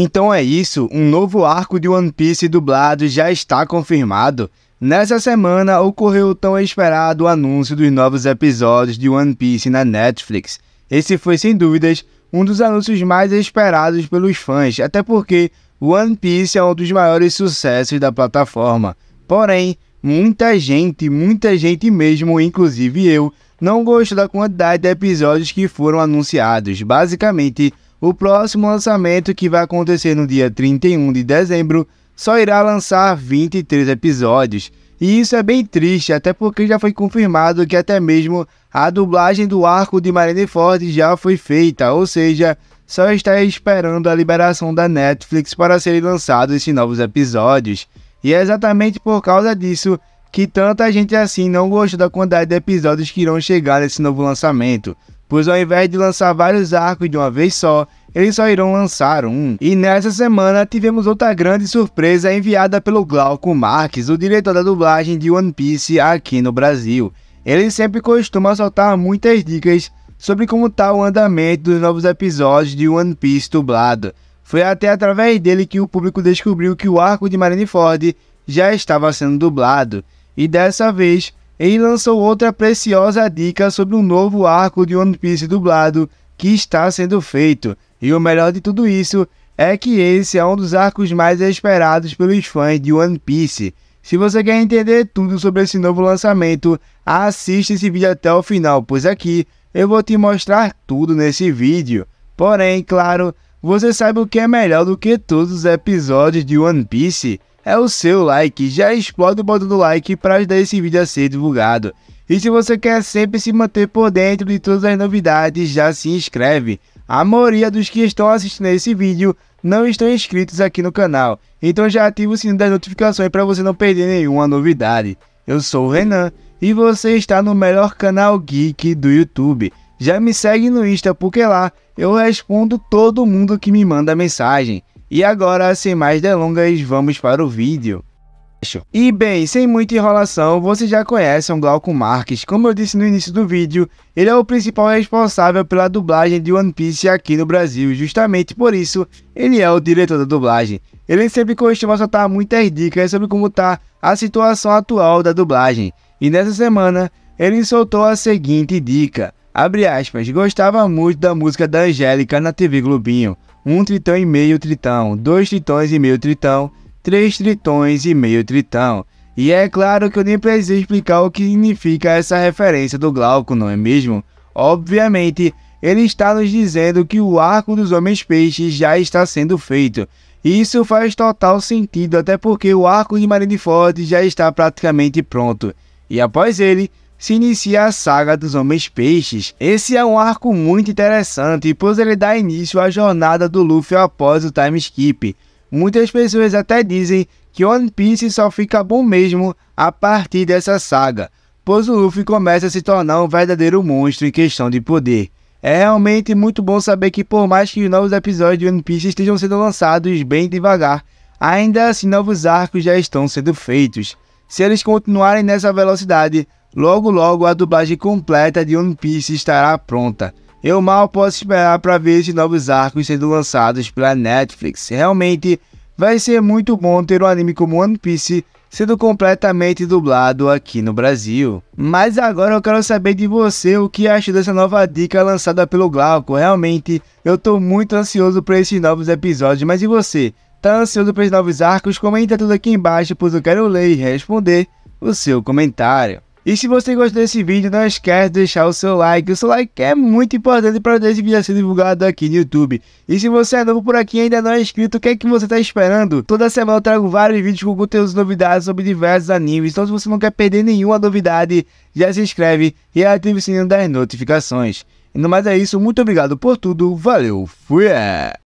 Então é isso, um novo arco de One Piece dublado já está confirmado. Nessa semana ocorreu o tão esperado anúncio dos novos episódios de One Piece na Netflix. Esse foi, sem dúvidas, um dos anúncios mais esperados pelos fãs, até porque One Piece é um dos maiores sucessos da plataforma. Porém, muita gente, muita gente mesmo, inclusive eu, não gosto da quantidade de episódios que foram anunciados. Basicamente, o próximo lançamento, que vai acontecer no dia 31 de dezembro, só irá lançar 23 episódios. E isso é bem triste, até porque já foi confirmado que até mesmo a dublagem do arco de Marineford já foi feita, ou seja, só está esperando a liberação da Netflix para serem lançados esses novos episódios. E é exatamente por causa disso que tanta gente assim não gostou da quantidade de episódios que irão chegar nesse novo lançamento pois ao invés de lançar vários arcos de uma vez só, eles só irão lançar um. E nessa semana tivemos outra grande surpresa enviada pelo Glauco Marques, o diretor da dublagem de One Piece aqui no Brasil. Ele sempre costuma soltar muitas dicas sobre como está o andamento dos novos episódios de One Piece dublado. Foi até através dele que o público descobriu que o arco de Marineford já estava sendo dublado, e dessa vez e lançou outra preciosa dica sobre um novo arco de One Piece dublado que está sendo feito. E o melhor de tudo isso é que esse é um dos arcos mais esperados pelos fãs de One Piece. Se você quer entender tudo sobre esse novo lançamento, assista esse vídeo até o final, pois aqui eu vou te mostrar tudo nesse vídeo. Porém, claro, você sabe o que é melhor do que todos os episódios de One Piece? é o seu like. Já explode o botão do like para ajudar esse vídeo a ser divulgado. E se você quer sempre se manter por dentro de todas as novidades, já se inscreve. A maioria dos que estão assistindo esse vídeo não estão inscritos aqui no canal, então já ativa o sininho das notificações para você não perder nenhuma novidade. Eu sou o Renan e você está no melhor canal geek do YouTube. Já me segue no Insta porque lá eu respondo todo mundo que me manda mensagem. E agora, sem mais delongas, vamos para o vídeo. E bem, sem muita enrolação, você já conhece o Glauco Marques. Como eu disse no início do vídeo, ele é o principal responsável pela dublagem de One Piece aqui no Brasil. Justamente por isso, ele é o diretor da dublagem. Ele sempre costuma soltar muitas dicas sobre como está a situação atual da dublagem. E nessa semana, ele soltou a seguinte dica. Abre aspas, gostava muito da música da Angélica na TV Globinho um tritão e meio tritão, dois tritões e meio tritão, três tritões e meio tritão. E é claro que eu nem preciso explicar o que significa essa referência do Glauco, não é mesmo? Obviamente, ele está nos dizendo que o arco dos homens peixes já está sendo feito. E isso faz total sentido, até porque o arco de Marineford já está praticamente pronto. E após ele, se inicia a saga dos Homens-Peixes. Esse é um arco muito interessante, pois ele dá início à jornada do Luffy após o time skip. Muitas pessoas até dizem que One Piece só fica bom mesmo a partir dessa saga, pois o Luffy começa a se tornar um verdadeiro monstro em questão de poder. É realmente muito bom saber que por mais que os novos episódios de One Piece estejam sendo lançados bem devagar, ainda assim novos arcos já estão sendo feitos. Se eles continuarem nessa velocidade, Logo logo a dublagem completa de One Piece estará pronta. Eu mal posso esperar para ver esses novos arcos sendo lançados pela Netflix. Realmente vai ser muito bom ter um anime como One Piece sendo completamente dublado aqui no Brasil. Mas agora eu quero saber de você o que achou dessa nova dica lançada pelo Glauco. Realmente eu estou muito ansioso para esses novos episódios, mas e você? Tá ansioso para os novos arcos? Comenta tudo aqui embaixo, pois eu quero ler e responder o seu comentário. E se você gostou desse vídeo, não esquece de deixar o seu like. O seu like é muito importante para esse vídeo ser divulgado aqui no YouTube. E se você é novo por aqui e ainda não é inscrito, o que é que você está esperando? Toda semana eu trago vários vídeos com conteúdos novidades sobre diversos animes. Então se você não quer perder nenhuma novidade, já se inscreve e ative o sininho das notificações. E no mais é isso, muito obrigado por tudo, valeu, fui! É!